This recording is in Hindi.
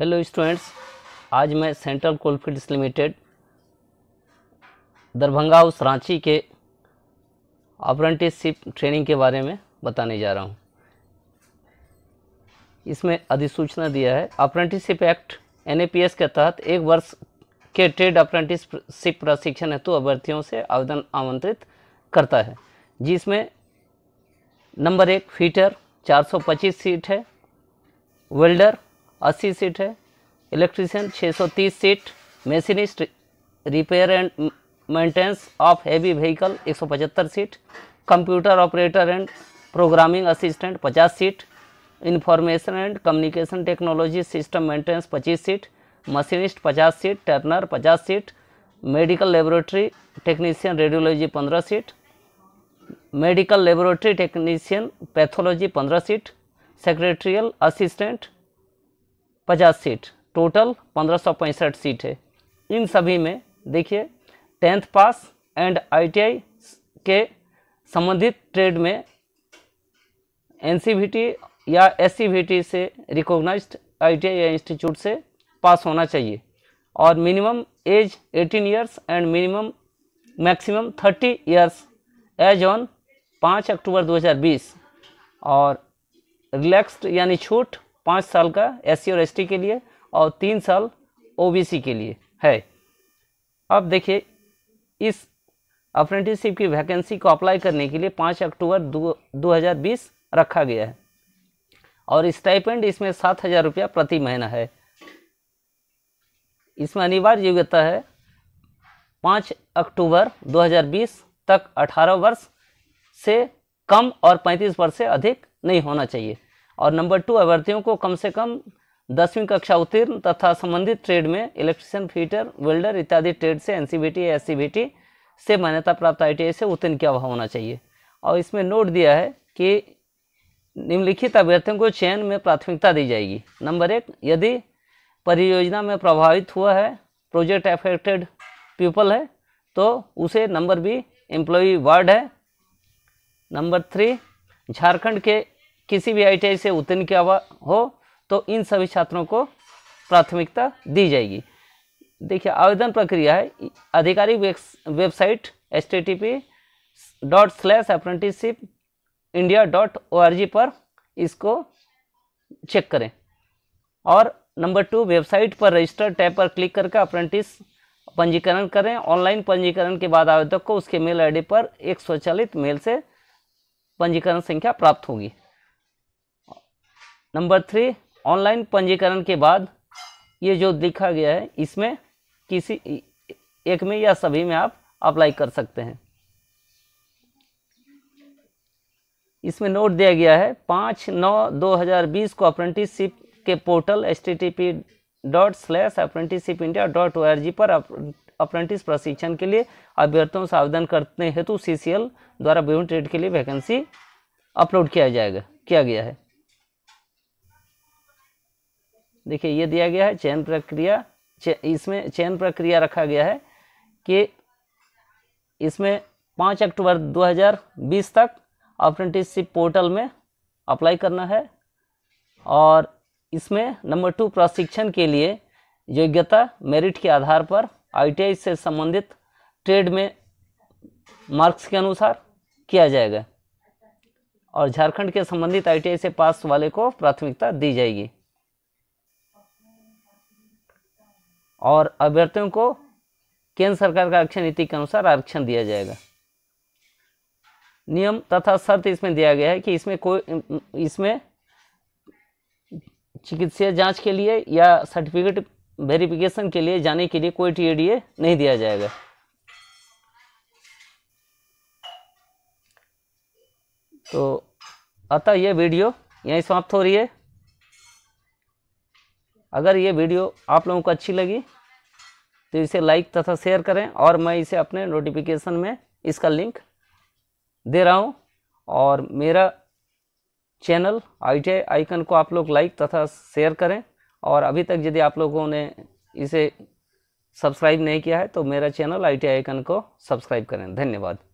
हेलो स्टूडेंट्स आज मैं central coalfields limited Darbhanga house Ranchi के अप्रेंटिसशिप ट्रेनिंग के बारे में बताने जा रहा हूँ इसमें अधिसूचना दिया है अप्रेंटिसशिप एक्ट एन के तहत एक वर्ष के ट्रेड अप्रेंटिसशिप प्रशिक्षण हेतु अभ्यर्थियों से आवेदन आमंत्रित करता है जिसमें नंबर एक फीटर चार सीट है वेल्डर अस्सी सीट है सौ 630 seat machinist repair and maintenance of heavy vehicle 175 seat computer operator and programming assistant 50 seat information and communication technology system maintenance 25 seat machinist 50 seat turner 50 seat medical laboratory technician radiology पंद्रह seat medical laboratory technician pathology पंद्रह सीट सेक्रेटरियल असिस्टेंट पचास सीट टोटल पंद्रह सीट है इन सभी में देखिए टेंथ पास एंड आईटीआई के संबंधित ट्रेड में एनसीबीटी या एससीवीटी से रिकॉग्नाइज्ड आईटीआई या इंस्टीट्यूट से पास होना चाहिए और minimum age 18 years and minimum maximum 30 years age on 5 October 2020 और रिलैक्स्ड यानी छूट पाँच साल का एस और एस के लिए और तीन साल ओ के लिए है अब देखिए इस अप्रेंटिसशिप की वैकेंसी को अप्लाई करने के लिए पाँच अक्टूबर दो हज़ार बीस रखा गया है और स्टाइपेंड इसमें सात हज़ार रुपया प्रति महीना है इसमें अनिवार्य योग्यता है पाँच अक्टूबर 2020 तक 18 वर्ष से कम और 35 वर्ष से अधिक नहीं होना चाहिए और नंबर टू अभ्यर्थियों को कम से कम दसवीं कक्षा उत्तीर्ण तथा संबंधित ट्रेड में इलेक्ट्रिशियन फीटर वेल्डर इत्यादि ट्रेड से एन सी से मान्यता प्राप्त आई से उत्तीर्ण किया हुआ होना चाहिए और इसमें नोट दिया है कि निम्नलिखित अभ्यर्थियों को चयन में प्राथमिकता दी जाएगी नंबर एक यदि परियोजना में प्रभावित हुआ है प्रोजेक्ट अफेक्टेड पीपल है तो उसे नंबर बी एम्प्लॉ वार्ड है नंबर थ्री झारखंड के किसी भी आई से उत्तीर्ण किया हुआ हो तो इन सभी छात्रों को प्राथमिकता दी जाएगी देखिए आवेदन प्रक्रिया है आधिकारिक website H T T P dot slash apprenticeship India dot O R G पर इसको चेक करें और नंबर टू वेबसाइट पर रजिस्टर टैब पर क्लिक करके अप्रेंटिस पंजीकरण करें ऑनलाइन पंजीकरण के बाद आवेदक को उसके मेल आईडी पर एक स्वचालित मेल से पंजीकरण संख्या प्राप्त होगी नंबर थ्री ऑनलाइन पंजीकरण के बाद ये जो लिखा गया है इसमें किसी एक में या सभी में आप अप्लाई कर सकते हैं इसमें नोट दिया गया है पाँच नौ दो हज़ार बीस को अप्रेंटिसशिप के portal H T T P dot slash apprenticeship India dot O R G पर अप्रेंटिस प्रशिक्षण के लिए अभ्यर्थियों से आवेदन करने हेतु सी सी एल द्वारा विभिन्न ट्रेड के लिए वैकेंसी अपलोड किया जाएगा किया गया है देखिए ये दिया गया है चयन प्रक्रिया चे, इसमें चयन प्रक्रिया रखा गया है कि इसमें पाँच अक्टूबर 2020 तक अप्रेंटिसशिप पोर्टल में अप्लाई करना है और इसमें नंबर टू प्रशिक्षण के लिए योग्यता मेरिट के आधार पर आईटीआई से संबंधित ट्रेड में मार्क्स के अनुसार किया जाएगा और झारखंड के संबंधित आईटीआई से पास वाले को प्राथमिकता दी जाएगी और अभ्यर्थियों को केंद्र सरकार का आरक्षण नीति के अनुसार आरक्षण दिया जाएगा नियम तथा शर्त इसमें दिया गया है कि इसमें कोई इसमें चिकित्सीय जांच के लिए या सर्टिफिकेट वेरिफिकेशन के लिए जाने के लिए कोई टी नहीं दिया जाएगा तो अतः यह वीडियो यहीं समाप्त हो रही है अगर ये वीडियो आप लोगों को अच्छी लगी तो इसे लाइक तथा शेयर करें और मैं इसे अपने नोटिफिकेशन में इसका लिंक दे रहा हूँ और मेरा चैनल आई टी आइकन को आप लोग लाइक तथा शेयर करें और अभी तक यदि आप लोगों ने इसे सब्सक्राइब नहीं किया है तो मेरा चैनल आई टी आइकन को सब्सक्राइब करें धन्यवाद